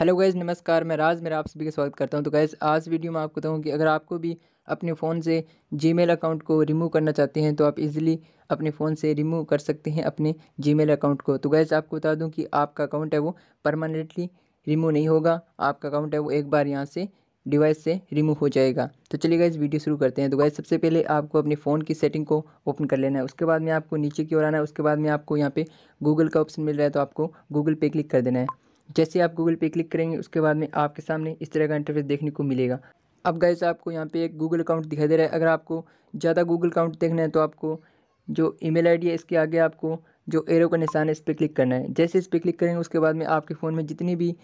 hello guys नमस्कार मैं राज मेरा आप सभी का स्वागत करता हूं तो गैज़ आज वीडियो में आपको बताऊँ कि अगर आपको भी अपने फ़ोन से जीमेल अकाउंट को रिमूव करना चाहते हैं तो आप इजीली अपने फ़ोन से रिमूव कर सकते हैं अपने जीमेल अकाउंट को तो गैज़ आपको बता दूं कि आपका अकाउंट है वो परमानेंटली रिमूव नहीं होगा आपका अकाउंट है वो एक बार यहाँ से डिवाइस से रिमूव हो जाएगा तो चलिए गाइज वीडियो शुरू करते हैं तो गाइज सबसे पहले आपको अपने फ़ोन की सेटिंग को ओपन कर लेना है उसके बाद में आपको नीचे की ओर आना है उसके बाद में आपको यहाँ पे गूगल का ऑप्शन मिल रहा है तो आपको गूगल पे क्लिक कर देना है जैसे आप गूगल पे क्लिक करेंगे उसके बाद में आपके सामने इस तरह का इंटरफेस देखने को मिलेगा अब गैस आपको यहाँ पे एक गूगल अकाउंट दिखाई दे रहा है अगर आपको ज़्यादा गूगल अकाउंट देखना है तो आपको जो ईमेल आईडी है इसके आगे आपको जो एरो का निशान है इस पर क्लिक करना है जैसे इस पर क्लिक करेंगे उसके बाद में आपके फ़ोन में जितनी भी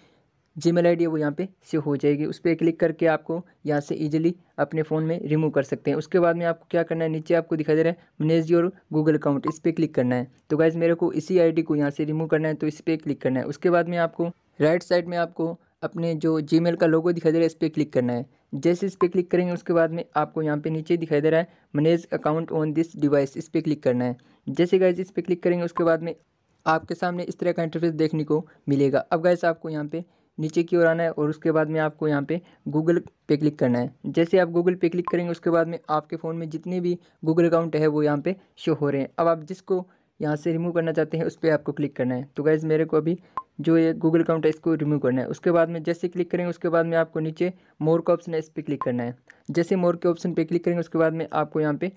जी मेल आई वो यहाँ पे सेव हो जाएगी उस पर क्लिक करके आपको यहाँ से ईजिली अपने फ़ोन में रिमूव कर सकते हैं उसके बाद में आपको क्या करना है नीचे आपको दिखाई दे रहा है मैनेज योर गूगल अकाउंट इस पर क्लिक करना है तो गाइज़ मेरे को इसी आई को यहाँ से रिमूव करना है तो इस पर क्लिक करना है उसके बाद में आपको राइट साइड में आपको अपने जो जी का लोगो दिखाई दे रहा है इस पर क्लिक करना है जैसे इस पर क्लिक करेंगे उसके बाद में आपको यहाँ पे नीचे दिखाई दे रहा है manage account on this device इस पर क्लिक करना है जैसे गाइज इस पर क्लिक करेंगे उसके बाद में आपके सामने इस तरह का इंटरफेस देखने को मिलेगा अब गैस आपको यहाँ पे नीचे की ओर आना है और उसके बाद में आपको यहाँ पे गूगल पे क्लिक करना है जैसे आप गूगल पे क्लिक करेंगे उसके बाद में आपके फ़ोन में जितने भी गूगल अकाउंट है वो यहाँ पे शो हो रहे हैं अब आप जिसको यहाँ से रिमूव करना चाहते हैं उस पर आपको क्लिक करना है तो गैज़ मेरे को अभी जो ये गूगल अकाउंट है इसको रिमूव करना है उसके बाद में जैसे क्लिक करेंगे उसके बाद में आपको नीचे मोर का ऑप्शन है इस पर क्लिक करना है जैसे मोर के ऑप्शन पर क्लिक करेंगे उसके बाद में आपको यहाँ पर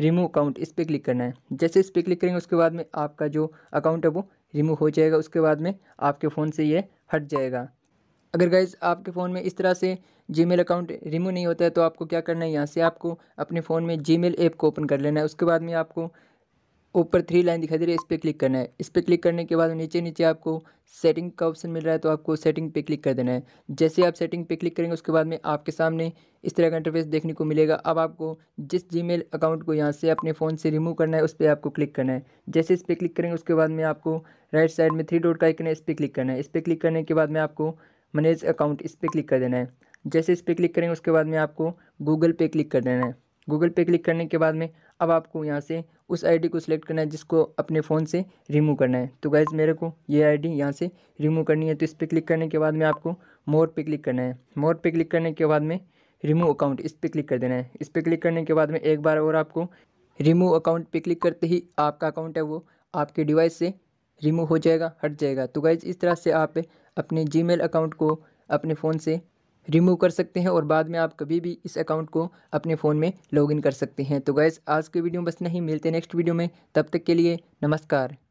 रिमूव अकाउंट इस पर क्लिक करना है जैसे इस पर क्लिक करेंगे उसके बाद में आपका जो अकाउंट है वो रिमूव हो जाएगा उसके बाद में आपके फ़ोन से ये हट जाएगा अगर गाइज आपके फ़ोन में इस तरह से जीमेल अकाउंट रिमूव नहीं होता है तो आपको क्या करना है यहाँ से आपको अपने फ़ोन में जीमेल ऐप को ओपन कर लेना है उसके बाद में आपको ऊपर थ्री लाइन दिखाई दे रही है इस पर क्लिक करना है इस पर क्लिक करने के बाद नीचे नीचे आपको सेटिंग का ऑप्शन मिल रहा है तो आपको सेटिंग पे क्लिक कर देना है जैसे आप सेटिंग पे क्लिक करेंगे उसके बाद में आपके सामने इस तरह का इंटरफेस देखने को मिलेगा अब आपको जिस जीमेल अकाउंट को यहाँ से अपने फ़ोन से रिमूव करना है उस पर आपको क्लिक करना है जैसे इस पर क्लिक करेंगे उसके बाद में आपको राइट साइड में थ्री डॉट का आइकन है इस पर क्लिक करना है इस पर क्लिक करने के बाद में आपको मैनेज अकाउंट इस पर क्लिक कर देना है जैसे इस पर क्लिक करेंगे उसके बाद में आपको गूगल पे क्लिक कर देना है गूगल पे क्लिक करने के बाद में अब आपको यहाँ से उस आईडी को सिलेक्ट करना है जिसको अपने फ़ोन से रिमूव करना है तो गैज़ मेरे को ये आईडी यहाँ से रिमूव करनी है तो इस पर क्लिक करने के बाद में आपको मोर पे क्लिक करना है मोर पे क्लिक करने के बाद में रिमूव अकाउंट इस पर क्लिक कर देना है इस पर क्लिक करने के बाद में एक बार और आपको रिमूव अकाउंट पर क्लिक करते ही आपका अकाउंट है वो आपके डिवाइस से रिमूव हो जाएगा हट जाएगा तो गाइज इस तरह से आप अपने जी अकाउंट को अपने फ़ोन से रिमूव कर सकते हैं और बाद में आप कभी भी इस अकाउंट को अपने फ़ोन में लॉगिन कर सकते हैं तो गैस आज के वीडियो में बस नहीं मिलते नेक्स्ट वीडियो में तब तक के लिए नमस्कार